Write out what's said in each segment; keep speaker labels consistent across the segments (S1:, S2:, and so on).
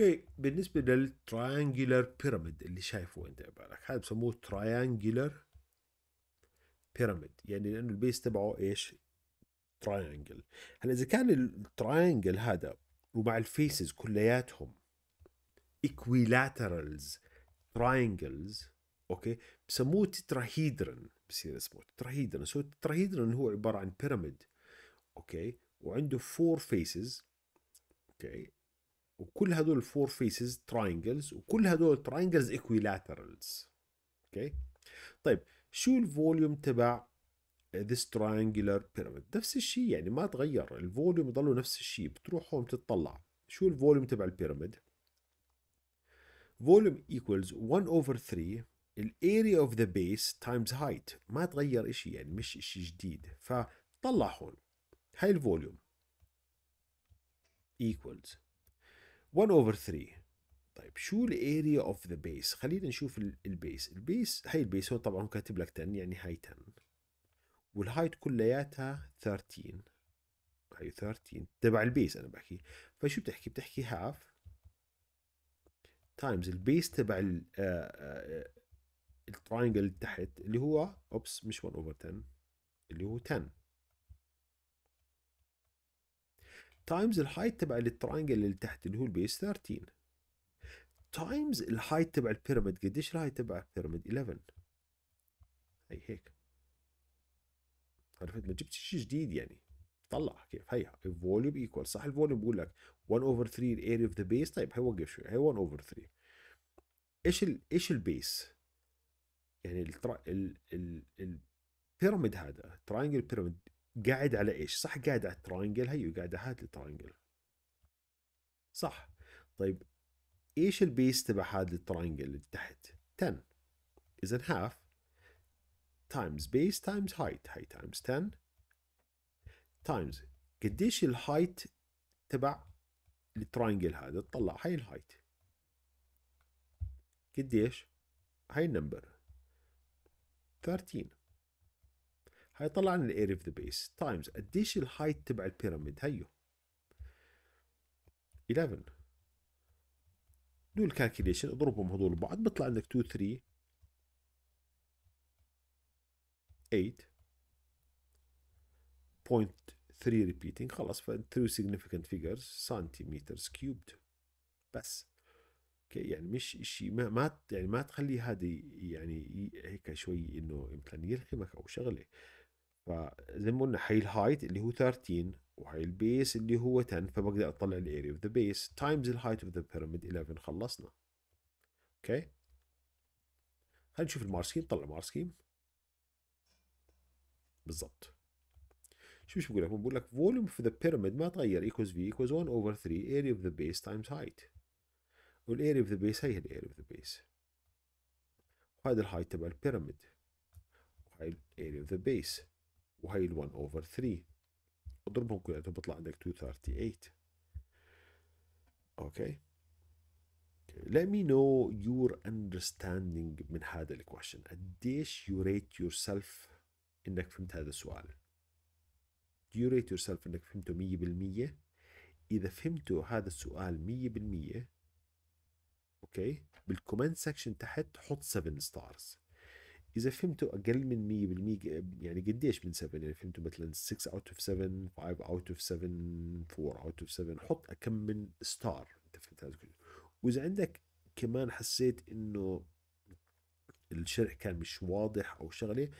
S1: اوكي بالنسبه للتريانجلر بيراميد اللي شايفه انت بالك هذا بسموه تريانجلر بيراميد يعني لانه البيس تبعه ايش؟ تريانجل هلا اذا كان التريانجل هذا ومع الفيسز كلياتهم equilaterals triangles اوكي بسموه تتراهيدرن بصير اسمه تتراهيدرن سو تتراهيدرن هو عباره عن بيراميد اوكي وعنده فور فيسز اوكي وكل هدول الفور فيسز تراينجلز وكل هدول تراينجلز ايكويلاترالز اوكي طيب شو الفوليوم تبع this triangular pyramid نفس الشيء يعني ما تغير الفوليوم يضلوا نفس الشيء بتروح هون بتطلع شو الفوليوم تبع البيراميد فوليوم equals 1 over 3 الاريا اوف ذا بيس تايمز هايت ما تغير شيء يعني مش شيء جديد فطلع هون هاي الفوليوم equals 1 over 3 طيب شو الاريا اوف ذا بيس خلينا نشوف البيس البيس هاي البيس هون طبعا هو كاتب لك 10 يعني هاي 10 والهايت كلياتها 13 هاي 13 تبع البيس انا بحكي فشو بتحكي بتحكي هاف تايمز البيس تبع التراينجل آه، آه، آه، تحت اللي هو اوبس مش 1 اوفر 10 اللي هو 10 تايمز الهايت تبع التراينجل اللي تحت اللي هو البيس 13 تايمز الهايت تبع البيراميد قديش الهايت تبع البيراميد 11 هي هيك عرفت ما جبت شيء جديد يعني طلع كيف هي الفوليوم ايكوال صح الفوليوم بقول لك 1 اوفر 3 الاريا اوف ذا بيس طيب هي وقف شوي هي 1 اوفر 3 ايش الـ ايش البيس؟ يعني ال ال ال البيراميد هذا تراينجل بيراميد قاعد على ايش؟ صح قاعد على الترانجل هي وقاعد على هذا الترانجل صح طيب ايش البيس تبع هذا الترانجل اللي تحت؟ 10 اذا هاف تايمز بيس تايمز هايت هاي تايمز 10 تايمز قديش الهايت تبع الترانجل هذا تطلع هاي الهايت قديش هاي النمبر 13 طلع لنا الاريا اوف ذا بيس تايمز قديش الهايت تبع البيراميد هيو 11 دول كالكوليشن اضربهم هذول ببعض بيطلع عندك 2 3 8.3 repeating خلص ف 2 significant figures سنتيمترز كيوبد بس اوكي يعني مش شيء ما, ما يعني ما تخلي هذه يعني هيك شوي انه امكانيه يلخمك او شغله فزي ما قلنا هي الهايت اللي هو 13 وهي البيس اللي هو 10 فبقدر اطلع الاريا اوف ذا بيس تايمز الهايت اوف ذا بيراميد 11 خلصنا اوكي okay. خلينا نشوف المار طلع مار بالضبط شو شو بقول لك بقول لك فوليوم اوف ذا بيراميد ما تغير ايكوز في ايكوز 1 اوفر 3 اريا اوف ذا بيس تايمز هايت والاريا اوف ذا بيس هي الاريا اوف ذا بيس هذا الهايت تبع البيراميد هاي الاريا اوف ذا بيس وهي ال 1 اوفر 3 اضربهم كلياتهم بيطلع عندك 238 اوكي let me know your understanding من هذا الكويشن قديش you rate yourself انك فهمت هذا السؤال do you rate yourself انك فهمته 100% اذا فهمتوا هذا السؤال 100% اوكي بالكومنت سكشن تحت حط 7 ستارز اذا فهمتوا اقل من 100% يعني قديش من 7 يعني فهمتوا مثلا 6 اوت اوف 7 5 اوت اوف 7 4 اوت اوف 7 حط كم من ستار انت فهمت هذا كله واذا عندك كمان حسيت انه الشرح كان مش واضح او شغله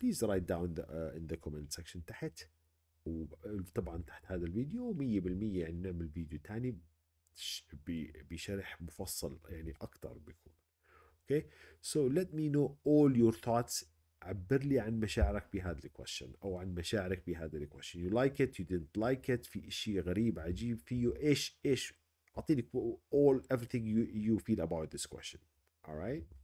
S1: بليز رايت داون ان ذا كومنت سكشن تحت وطبعا تحت هذا الفيديو 100% يعني نعمل فيديو ثاني بشرح مفصل يعني اكثر بيكون okay so let me know all your thoughts عبر لي عن مشاعرك بهذا الكويشن او عن مشاعرك بهذا الكويشن يو لايك ات يو دينت لايك ات في شيء غريب عجيب فيه ايش ايش اعطيني all everything you you feel about this question all right